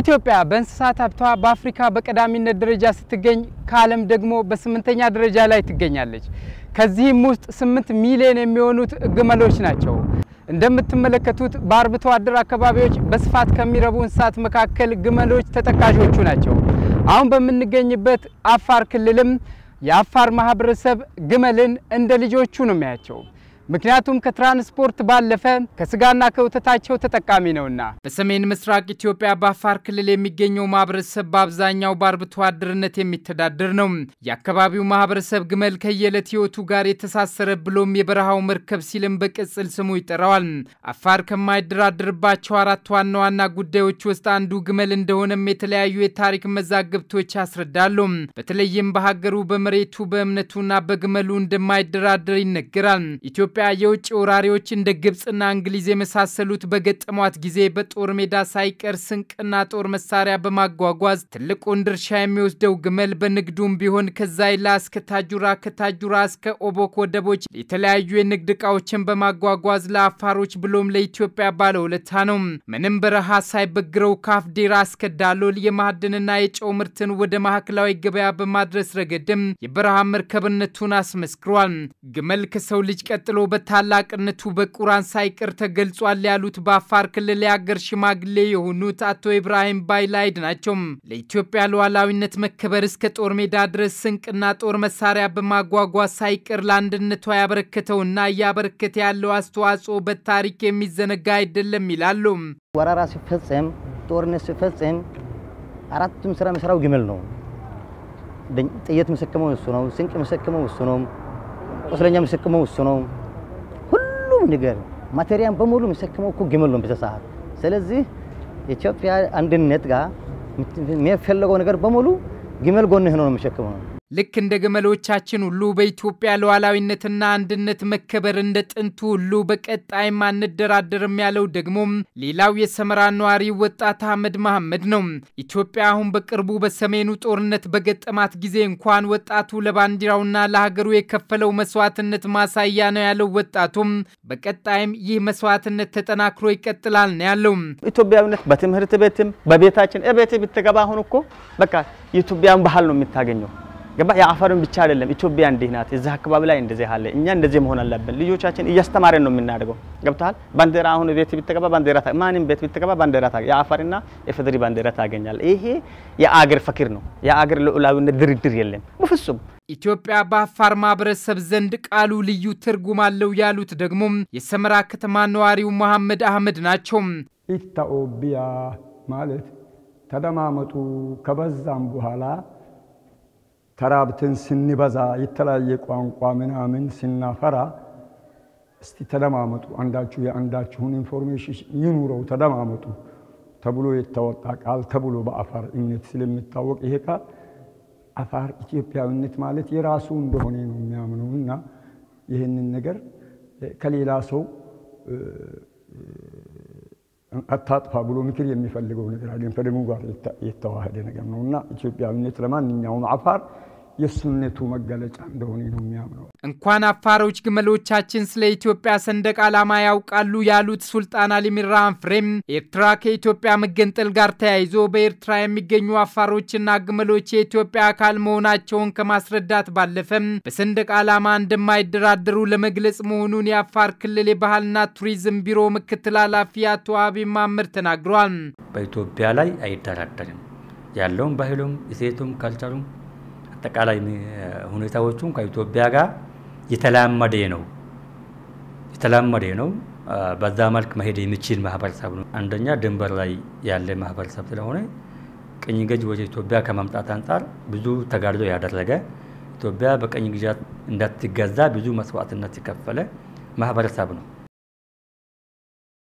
ኢትዮጵያ በእንስሳት ሀብቷ በአፍሪካ በቀዳሚነት ደረጃ ስትገኝ ከዓለም ደግሞ በስምንተኛ ደረጃ ላይ ትገኛለች። ከዚህም ውስጥ ስምንት ሚሊዮን የሚሆኑት ግመሎች ናቸው። እንደምትመለከቱት በአርብቶ አደር አካባቢዎች በስፋት ከሚረቡ እንስሳት መካከል ግመሎች ተጠቃሾቹ ናቸው። አሁን በምንገኝበት አፋር ክልልም የአፋር ማህበረሰብ ግመልን እንደ ልጆቹ ነው የሚያቸው። ምክንያቱም ከትራንስፖርት ባለፈ ከስጋና ከወተታቸው ተጠቃሚ ነውና። በሰሜን ምስራቅ ኢትዮጵያ በአፋር ክልል የሚገኘው ማህበረሰብ በአብዛኛው በአርብቶ አደርነት የሚተዳደር ነው። የአካባቢው ማህበረሰብ ግመል ከየዕለት ህይወቱ ጋር የተሳሰረ ብሎም የበረሃው መርከብ ሲልም በቅጽል ስሙ ይጠራዋል። አፋር ከማይደራደርባቸው አራት ዋና ዋና ጉዳዮች ውስጥ አንዱ ግመል እንደሆነም የተለያዩ የታሪክ መዛግብቶች ያስረዳሉ። በተለይም በሀገሩ በመሬቱ በእምነቱና በግመሉ እንደማይደራደር ይነገራል። ኢትዮጵያ የውጭ ወራሪዎች እንደ ግብፅና እንግሊዝ የመሳሰሉት በገጠሟት ጊዜ በጦር ሜዳ ሳይቀር ስንቅና ጦር መሳሪያ በማጓጓዝ ትልቁን ድርሻ የሚወስደው ግመል በንግዱም ቢሆን ከዛይላ እስከ ታጁራ፣ ከታጁራ እስከ ኦቦክ ወደቦች የተለያዩ የንግድ እቃዎችን በማጓጓዝ ለአፋሮች ብሎም ለኢትዮጵያ ባለውለታ ነው። ምንም በረሃ ሳይበግረው ካፍዴራ እስከ ዳሎል የማዕድንና የጨው ምርትን ወደ ማዕከላዊ ገበያ በማድረስ ረገድም የበረሃ መርከብነቱን አስመስክሯል። ግመል ከሰው ልጅ ቀጥሎ በታላቅነቱ በቁራን ሳይቀር ተገልጿል ያሉት በአፋር ክልል የአገር ሽማግሌ የሆኑት አቶ ኢብራሂም ባይላይድ ናቸው። ለኢትዮጵያ ሉዓላዊነት መከበር እስከ ጦር ሜዳ ድረስ ስንቅና ጦር መሳሪያ በማጓጓዝ ሳይቀር ለአንድነቷ ያበረከተውና እያበረከተ ያለው አስተዋጽኦ በታሪክ የሚዘነጋ አይደለም ይላሉ። ወረራ ሲፈጸም፣ ጦርነት ሲፈጸም አራቱም ስራ መስራው ግመል ነው። ጥይት የሚሸከመው እሱ ነው። ስንቅ የሚሸከመው እሱ ነው። ቁስለኛ የሚሸከመው እሱ ነው። ሁሉም ንገር ማቴሪያል በሙሉ የሚሸክመው እኮ ግመል ነው በዛ ስለዚህ ኢትዮጵያ አንድነት ጋር የሚፈለገው ነገር በሙሉ ግመል ጎን ሆኖ ነው የሚሸክመው። ልክ እንደ ግመሎቻችን ሁሉ በኢትዮጵያ ሉዓላዊነትና አንድነት መከበር እንደ ጥንቱ ሁሉ በቀጣይም አንደራደርም ያለው ደግሞም ሌላው የሰመራ ነዋሪ ወጣት አህመድ መሐመድ ነው። ኢትዮጵያ አሁን በቅርቡ በሰሜኑ ጦርነት በገጠማት ጊዜ እንኳን ወጣቱ ለባንዲራውና ለሀገሩ የከፈለው መስዋዕትነት ማሳያ ነው ያለው ወጣቱም በቀጣይም ይህ መስዋዕትነት ተጠናክሮ ይቀጥላል ነው ያለው። ኢትዮጵያዊነት በትምህርት ቤትም በቤታችን ቤት ብትገባ አሁን እኮ በቃ የኢትዮጵያን ባህል ነው የምታገኘው ገባ የአፈርን ብቻ አይደለም ኢትዮጵያ እንዲህ ናት። እዚህ አካባቢ ላይ እንደዚህ አለ። እኛ እንደዚህ መሆን አለብን። ልጆቻችን እያስተማረን ነው የምናደርገው። ገብተሃል? ባንዲራ አሁን ቤት ብትገባ ባንዲራ ማንም ቤት ብትገባ ባንዲራ ታ የአፈርና የፍድሪ ባንዲራ ታገኛል። ይሄ የአገር ፈክር ነው። የአገር ልዑላዊነት ድርድር የለም በፍጹም። ኢትዮጵያ በአፋር ማህበረሰብ ዘንድ ቃሉ ልዩ ትርጉም አለው ያሉት ደግሞ የሰመራ ከተማ ነዋሪው መሐመድ አህመድ ናቸው። ኢትዮጵያ ማለት ተደማመጡ ከበዛም በኋላ ተራብትን ስንበዛ የተለያየ ቋንቋ ምናምን ስናፈራ እስቲ ተደማመጡ፣ አንዳችሁ የአንዳችሁን ኢንፎርሜሽን ይኑረው፣ ተደማመጡ ተብሎ የተወጣ ቃል ተብሎ በአፋር እምነት ስለሚታወቅ ይሄ ቃል አፋር ኢትዮጵያዊነት ማለት የራሱ እንደሆነ ነው የሚያምነው እና ይህንን ነገር ከሌላ ሰው አታጥፋ ብሎ ምክር የሚፈልገው ነገር አግኝተ ደግሞ ጋር የተዋህደ ነገር ነው እና ኢትዮጵያዊነት ለማንኛውም አፋር የሱነቱ መገለጫ እንደሆነ ነው የሚያምነው። እንኳን አፋሮች ግመሎቻችን ስለ ኢትዮጵያ ሰንደቅ ዓላማ ያውቃሉ ያሉት ሱልጣን አሊ ፍሬም ኤርትራ ከኢትዮጵያ መገንጠል ጋር ተያይዞ በኤርትራ የሚገኙ አፋሮችና ግመሎች የኢትዮጵያ አካል መሆናቸውን ከማስረዳት ባለፈም በሰንደቅ ዓላማ እንደማይደራደሩ ለመግለጽ መሆኑን የአፋር ክልል የባህልና ቱሪዝም ቢሮ ምክትል ኃላፊ አቶ አቢይ ማምር ተናግረዋል። በኢትዮጵያ ላይ አይደራደርም ያለውም ባህሉም እሴቱም ካልቸሩም አጠቃላይ ሁኔታዎቹም ከኢትዮጵያ ጋር የተላመደ ነው የተላመደ ነው። በዛ መልክ መሄድ የሚችል ማህበረሰብ ነው። አንደኛ ድንበር ላይ ያለ ማህበረሰብ ስለሆነ ቅኝ ገዥ ወደ ኢትዮጵያ ከማምጣት አንጻር ብዙ ተጋድሎ ያደረገ ኢትዮጵያ በቅኝ ግዛት እንዳትገዛ ብዙ መስዋዕትነት የከፈለ ማህበረሰብ ነው።